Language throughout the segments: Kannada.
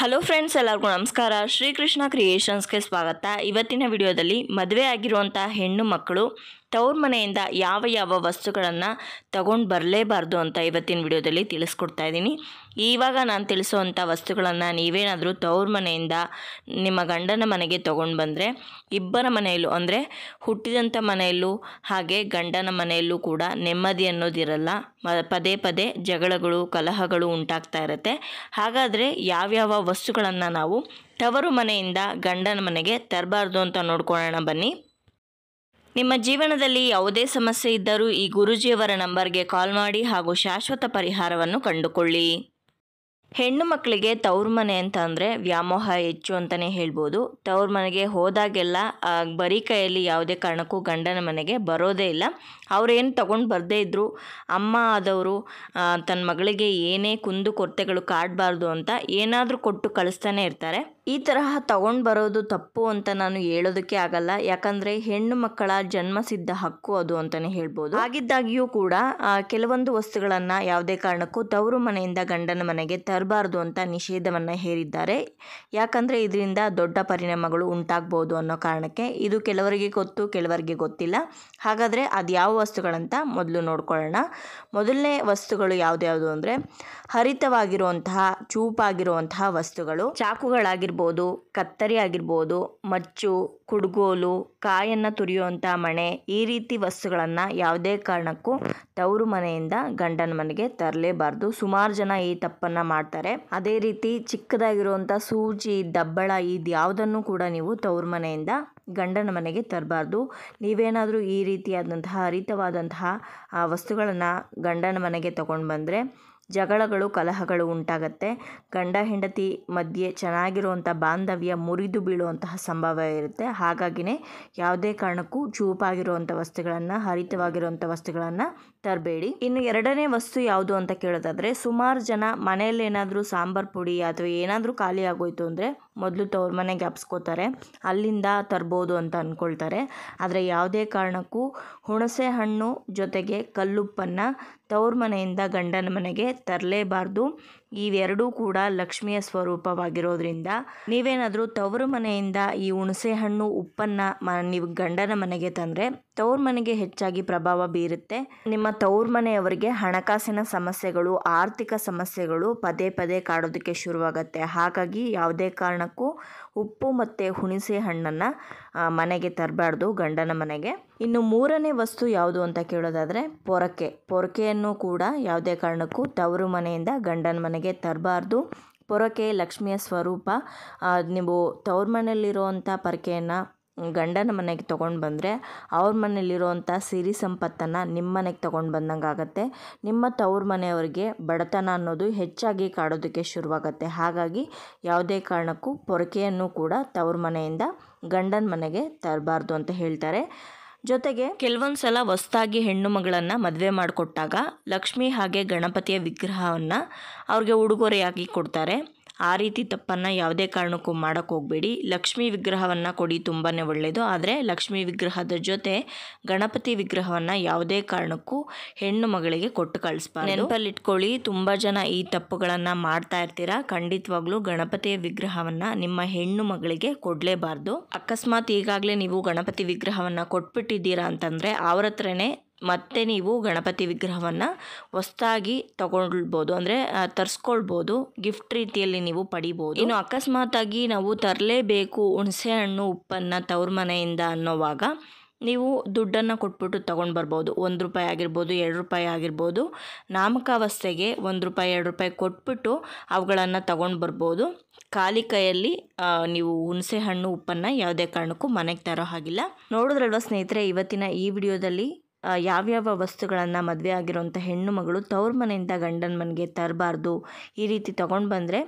ಹಲೋ ಫ್ರೆಂಡ್ಸ್ ಎಲ್ಲರಿಗೂ ನಮಸ್ಕಾರ ಶ್ರೀಕೃಷ್ಣ ಕ್ರಿಯೇಷನ್ಸ್ಗೆ ಸ್ವಾಗತ ಇವತ್ತಿನ ವಿಡಿಯೋದಲ್ಲಿ ಮದುವೆ ಆಗಿರುವಂಥ ಹೆಣ್ಣು ಮಕ್ಕಳು ತವ್ರ ಮನೆಯಿಂದ ಯಾವ ಯಾವ ವಸ್ತುಗಳನ್ನು ತಗೊಂಡು ಬರಲೇಬಾರ್ದು ಅಂತ ಇವತ್ತಿನ ವಿಡಿಯೋದಲ್ಲಿ ತಿಳಿಸ್ಕೊಡ್ತಾ ಇದ್ದೀನಿ ಇವಾಗ ನಾನು ತಿಳಿಸುವಂಥ ವಸ್ತುಗಳನ್ನು ನೀವೇನಾದರೂ ತವ್ರ ಮನೆಯಿಂದ ನಿಮ್ಮ ಗಂಡನ ಮನೆಗೆ ತೊಗೊಂಡು ಬಂದರೆ ಇಬ್ಬರ ಮನೆಯಲ್ಲೂ ಅಂದರೆ ಹುಟ್ಟಿದಂಥ ಮನೆಯಲ್ಲೂ ಹಾಗೆ ಗಂಡನ ಮನೆಯಲ್ಲೂ ಕೂಡ ನೆಮ್ಮದಿ ಅನ್ನೋದಿರಲ್ಲ ಪದೇ ಪದೇ ಜಗಳಗಳು ಕಲಹಗಳು ಉಂಟಾಗ್ತಾ ಇರುತ್ತೆ ಹಾಗಾದರೆ ಯಾವ್ಯಾವ ವಸ್ತುಗಳನ್ನು ನಾವು ತವರು ಮನೆಯಿಂದ ಗಂಡನ ಮನೆಗೆ ತರಬಾರ್ದು ಅಂತ ನೋಡ್ಕೊಳ್ಳೋಣ ಬನ್ನಿ ನಿಮ್ಮ ಜೀವನದಲ್ಲಿ ಯಾವುದೇ ಸಮಸ್ಯೆ ಇದ್ದರೂ ಈ ಗುರುಜಿಯವರ ನಂಬರ್ಗೆ ಕಾಲ್ ಮಾಡಿ ಹಾಗೂ ಶಾಶ್ವತ ಪರಿಹಾರವನ್ನು ಕಂಡುಕೊಳ್ಳಿ ಹೆಣ್ಣು ಮಕ್ಕಳಿಗೆ ತವ್ರ ಮನೆ ಅಂತ ಅಂದರೆ ವ್ಯಾಮೋಹ ಹೆಚ್ಚು ಅಂತಲೇ ಹೇಳ್ಬೋದು ತವ್ರ ಮನೆಗೆ ಹೋದಾಗೆಲ್ಲ ಬರೀ ಕೈಯಲ್ಲಿ ಯಾವುದೇ ಕಾರಣಕ್ಕೂ ಗಂಡನ ಮನೆಗೆ ಬರೋದೇ ಇಲ್ಲ ಅವರೇನು ತಗೊಂಡು ಬರದೇ ಇದ್ದರು ಅಮ್ಮ ಆದವರು ತನ್ನ ಮಗಳಿಗೆ ಏನೇ ಕುಂದು ಕೊರತೆಗಳು ಕಾಡಬಾರ್ದು ಅಂತ ಏನಾದರೂ ಕೊಟ್ಟು ಕಳಿಸ್ತಾನೆ ಇರ್ತಾರೆ ಈ ತರಹ ತಗೊಂಡು ಬರೋದು ತಪ್ಪು ಅಂತ ನಾನು ಹೇಳೋದಕ್ಕೆ ಆಗಲ್ಲ ಯಾಕಂದರೆ ಹೆಣ್ಣು ಮಕ್ಕಳ ಜನ್ಮಸಿದ್ಧ ಹಕ್ಕು ಅದು ಅಂತಲೇ ಹೇಳ್ಬೋದು ಹಾಗಿದ್ದಾಗಿಯೂ ಕೂಡ ಕೆಲವೊಂದು ವಸ್ತುಗಳನ್ನು ಯಾವುದೇ ಕಾರಣಕ್ಕೂ ತವರು ಮನೆಯಿಂದ ಗಂಡನ ಮನೆಗೆ ತರಬಾರ್ದು ಅಂತ ನಿಷೇಧವನ್ನು ಹೇರಿದ್ದಾರೆ ಯಾಕಂದರೆ ಇದರಿಂದ ದೊಡ್ಡ ಪರಿಣಾಮಗಳು ಉಂಟಾಗ್ಬೋದು ಅನ್ನೋ ಕಾರಣಕ್ಕೆ ಇದು ಕೆಲವರಿಗೆ ಗೊತ್ತು ಕೆಲವರಿಗೆ ಗೊತ್ತಿಲ್ಲ ಹಾಗಾದರೆ ಅದು ಯಾವ ವಸ್ತುಗಳಂತ ಮೊದಲು ನೋಡ್ಕೊಳ್ಳೋಣ ಮೊದಲನೇ ವಸ್ತುಗಳು ಯಾವುದ್ಯಾವುದು ಅಂದರೆ ಹರಿತವಾಗಿರುವಂತಹ ಚೂಪಾಗಿರುವಂತಹ ವಸ್ತುಗಳು ಚಾಕುಗಳಾಗಿರ್ಬೋದು ಆಗಿರ್ಬೋದು ಕತ್ತರಿ ಆಗಿರ್ಬೋದು ಮಚ್ಚು ಕುಡ್ಗೋಲು ಕಾಯನ್ನು ತುರಿಯುವಂಥ ಮಣೆ ಈ ರೀತಿ ವಸ್ತುಗಳನ್ನು ಯಾವುದೇ ಕಾರಣಕ್ಕೂ ತವರು ಮನೆಯಿಂದ ಗಂಡನ ಮನೆಗೆ ತರಲೇಬಾರ್ದು ಸುಮಾರು ಜನ ಈ ತಪ್ಪನ್ನು ಮಾಡ್ತಾರೆ ಅದೇ ರೀತಿ ಚಿಕ್ಕದಾಗಿರುವಂಥ ಸೂಜಿ ದಬ್ಬಳ ಇದು ಯಾವುದನ್ನು ಕೂಡ ನೀವು ತವರು ಮನೆಯಿಂದ ಗಂಡನ ಮನೆಗೆ ತರಬಾರ್ದು ನೀವೇನಾದರೂ ಈ ರೀತಿಯಾದಂತಹ ಹರಿತವಾದಂತಹ ವಸ್ತುಗಳನ್ನು ಗಂಡನ ಮನೆಗೆ ತಗೊಂಡು ಬಂದರೆ ಜಗಳಗಳು ಕಲಹಗಳು ಉಂಟಾಗತ್ತೆ ಗಂಡ ಹೆಂಡತಿ ಮಧ್ಯೆ ಚೆನ್ನಾಗಿರುವಂಥ ಬಾಂಧವ್ಯ ಮುರಿದು ಬೀಳುವಂತಹ ಸಂಭವ ಇರುತ್ತೆ ಹಾಗಾಗಿನೇ ಯಾವುದೇ ಕಾರಣಕ್ಕೂ ಚೂಪಾಗಿರುವಂಥ ವಸ್ತುಗಳನ್ನು ಹರಿತವಾಗಿರುವಂಥ ವಸ್ತುಗಳನ್ನು ತರಬೇಡಿ ಇನ್ನು ಎರಡನೇ ವಸ್ತು ಯಾವುದು ಅಂತ ಕೇಳೋದಾದರೆ ಸುಮಾರು ಜನ ಮನೆಯಲ್ಲಿ ಏನಾದರೂ ಸಾಂಬಾರು ಪುಡಿ ಅಥವಾ ಏನಾದರೂ ಖಾಲಿ ಆಗೋಯ್ತು ಅಂದರೆ ಮೊದಲು ತವ್ರ ಮನೆಗೆ ಹಬ್ಸ್ಕೋತಾರೆ ಅಲ್ಲಿಂದ ತರ್ಬೋದು ಅಂತ ಅಂದ್ಕೊಳ್ತಾರೆ ಆದರೆ ಯಾವುದೇ ಕಾರಣಕ್ಕೂ ಹುಣಸೆ ಹಣ್ಣು ಜೊತೆಗೆ ಕಲ್ಲುಪ್ಪನ್ನು ತವ್ರ ಮನೆಯಿಂದ ಗಂಡನ ಮನೆಗೆ ತರಲೇಬಾರ್ದು ಇವೆರಡೂ ಕೂಡ ಲಕ್ಷ್ಮಿಯ ಸ್ವರೂಪವಾಗಿರೋದ್ರಿಂದ ನೀವೇನಾದರೂ ತವರು ಮನೆಯಿಂದ ಈ ಹುಣಸೆ ಹಣ್ಣು ಉಪ್ಪನ್ನು ಮ ನೀವು ಗಂಡನ ಮನೆಗೆ ತಂದರೆ ತವ್ರ ಮನೆಗೆ ಹೆಚ್ಚಾಗಿ ಪ್ರಭಾವ ಬೀರುತ್ತೆ ನಿಮ್ಮ ತವ್ರ ಮನೆಯವರಿಗೆ ಹಣಕಾಸಿನ ಸಮಸ್ಯೆಗಳು ಆರ್ಥಿಕ ಸಮಸ್ಯೆಗಳು ಪದೇ ಪದೇ ಕಾಡೋದಕ್ಕೆ ಶುರುವಾಗತ್ತೆ ಹಾಗಾಗಿ ಯಾವುದೇ ಕಾರಣಕ್ಕೂ ಉಪ್ಪು ಮತ್ತು ಹುಣಸೆ ಹಣ್ಣನ್ನು ಮನೆಗೆ ತರಬಾರ್ದು ಗಂಡನ ಮನೆಗೆ ಇನ್ನು ಮೂರನೇ ವಸ್ತು ಯಾವುದು ಅಂತ ಕೇಳೋದಾದರೆ ಪೊರಕೆ ಪೊರಕೆಯನ್ನು ಕೂಡ ಯಾವುದೇ ಕಾರಣಕ್ಕೂ ತವರು ಮನೆಯಿಂದ ಗಂಡನ ಮನೆಗೆ ತರಬಾರ್ದು ಪೊರಕೆ ಲಕ್ಷ್ಮಿಯ ಸ್ವರೂಪ ನೀವು ತವ್ರ ಮನೆಯಲ್ಲಿರುವಂಥ ಪೊರಕೆಯನ್ನು ಗಂಡನ ಮನೆಗೆ ತೊಗೊಂಡು ಬಂದರೆ ಅವ್ರ ಮನೇಲಿರುವಂಥ ಸಿರಿ ಸಂಪತ್ತನ್ನು ನಿಮ್ಮ ಮನೆಗೆ ತೊಗೊಂಡು ಬಂದಂಗೆ ಆಗುತ್ತೆ ನಿಮ್ಮ ತವ್ರ ಮನೆಯವ್ರಿಗೆ ಬಡತನ ಅನ್ನೋದು ಹೆಚ್ಚಾಗಿ ಕಾಡೋದಕ್ಕೆ ಶುರುವಾಗತ್ತೆ ಹಾಗಾಗಿ ಯಾವುದೇ ಕಾರಣಕ್ಕೂ ಪೊರಕೆಯನ್ನು ಕೂಡ ತವ್ರ ಮನೆಯಿಂದ ಗಂಡನ ಮನೆಗೆ ತರಬಾರ್ದು ಅಂತ ಹೇಳ್ತಾರೆ ಜೊತೆಗೆ ಕೆಲವೊಂದು ಸಲ ಹೊಸ್ದಾಗಿ ಹೆಣ್ಣು ಮಗಳನ್ನು ಮದುವೆ ಮಾಡಿಕೊಟ್ಟಾಗ ಲಕ್ಷ್ಮಿ ಹಾಗೆ ಗಣಪತಿಯ ವಿಗ್ರಹವನ್ನು ಅವ್ರಿಗೆ ಉಡುಗೊರೆಯಾಗಿ ಕೊಡ್ತಾರೆ ಆ ರೀತಿ ತಪ್ಪನ್ನು ಯಾವುದೇ ಕಾರಣಕ್ಕೂ ಮಾಡೋಕ್ಕೆ ಹೋಗಬೇಡಿ ಲಕ್ಷ್ಮೀ ವಿಗ್ರಹವನ್ನು ಕೊಡಿ ತುಂಬಾ ಒಳ್ಳೆಯದು ಆದರೆ ಲಕ್ಷ್ಮೀ ವಿಗ್ರಹದ ಜೊತೆ ಗಣಪತಿ ವಿಗ್ರಹವನ್ನು ಯಾವುದೇ ಕಾರಣಕ್ಕೂ ಹೆಣ್ಣು ಮಗಳಿಗೆ ಕೊಟ್ಟು ಕಳಿಸ್ಬಾರ್ದು ನೆನಪಲ್ಲಿಟ್ಕೊಳ್ಳಿ ತುಂಬ ಜನ ಈ ತಪ್ಪುಗಳನ್ನು ಮಾಡ್ತಾ ಇರ್ತೀರಾ ಖಂಡಿತವಾಗ್ಲೂ ಗಣಪತಿಯ ವಿಗ್ರಹವನ್ನು ನಿಮ್ಮ ಹೆಣ್ಣು ಮಗಳಿಗೆ ಕೊಡಲೇಬಾರ್ದು ಅಕಸ್ಮಾತ್ ಈಗಾಗಲೇ ನೀವು ಗಣಪತಿ ವಿಗ್ರಹವನ್ನು ಕೊಟ್ಬಿಟ್ಟಿದ್ದೀರಾ ಅಂತಂದರೆ ಅವ್ರ ಹತ್ರನೇ ಮತ್ತೆ ನೀವು ಗಣಪತಿ ವಿಗ್ರಹವನ್ನು ಹೊಸ್ತಾಗಿ ತಗೊಳ್ಬೋದು ಅಂದರೆ ತರಿಸ್ಕೊಳ್ಬೋದು ಗಿಫ್ಟ್ ರೀತಿಯಲ್ಲಿ ನೀವು ಪಡಿಬೋದು ಇನ್ನು ಅಕಸ್ಮಾತಾಗಿ ನಾವು ತರಲೇಬೇಕು ಹುಣಸೆ ಹಣ್ಣು ಉಪ್ಪನ್ನು ತವ್ರ ಮನೆಯಿಂದ ಅನ್ನೋವಾಗ ನೀವು ದುಡ್ಡನ್ನು ಕೊಟ್ಬಿಟ್ಟು ತೊಗೊಂಡು ಬರ್ಬೋದು ಒಂದು ರೂಪಾಯಿ ಆಗಿರ್ಬೋದು ಎರಡು ರೂಪಾಯಿ ಆಗಿರ್ಬೋದು ನಾಮಕಾವಸ್ಥೆಗೆ ಒಂದು ರೂಪಾಯಿ ಎರಡು ರೂಪಾಯಿ ಕೊಟ್ಬಿಟ್ಟು ಅವುಗಳನ್ನು ತಗೊಂಡು ಬರ್ಬೋದು ಖಾಲಿ ಕೈಯಲ್ಲಿ ನೀವು ಹುಣಸೆ ಹಣ್ಣು ಉಪ್ಪನ್ನು ಯಾವುದೇ ಕಾರಣಕ್ಕೂ ಮನೆಗೆ ತರೋ ಹಾಗಿಲ್ಲ ನೋಡಿದ್ರಲ್ವ ಸ್ನೇಹಿತರೆ ಇವತ್ತಿನ ಈ ವಿಡಿಯೋದಲ್ಲಿ ಯಾವ್ಯಾವ ವಸ್ತುಗಳನ್ನು ಮದುವೆ ಆಗಿರುವಂಥ ಹೆಣ್ಣು ಮಗಳು ತವ್ರ ಮನೆಯಿಂದ ಗಂಡನ ಮನೆಗೆ ತರಬಾರ್ದು ಈ ರೀತಿ ತಗೊಂಡು ಬಂದರೆ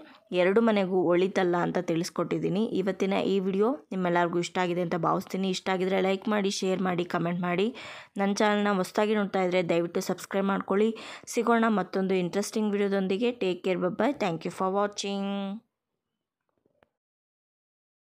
ಎರಡು ಮನೆಗೂ ಒಳಿತಲ್ಲ ಅಂತ ತಿಳಿಸ್ಕೊಟ್ಟಿದ್ದೀನಿ ಇವತ್ತಿನ ಈ ವಿಡಿಯೋ ನಿಮ್ಮೆಲ್ಲರಿಗೂ ಇಷ್ಟ ಆಗಿದೆ ಅಂತ ಭಾವಿಸ್ತೀನಿ ಇಷ್ಟ ಆಗಿದ್ರೆ ಲೈಕ್ ಮಾಡಿ ಶೇರ್ ಮಾಡಿ ಕಮೆಂಟ್ ಮಾಡಿ ನನ್ನ ಚಾನಲ್ನ ಹೊಸ್ದಾಗಿ ನೋಡ್ತಾ ಇದ್ದರೆ ದಯವಿಟ್ಟು ಸಬ್ಸ್ಕ್ರೈಬ್ ಮಾಡ್ಕೊಳ್ಳಿ ಸಿಗೋಣ ಮತ್ತೊಂದು ಇಂಟ್ರೆಸ್ಟಿಂಗ್ ವಿಡಿಯೋದೊಂದಿಗೆ take care bye thank you for watching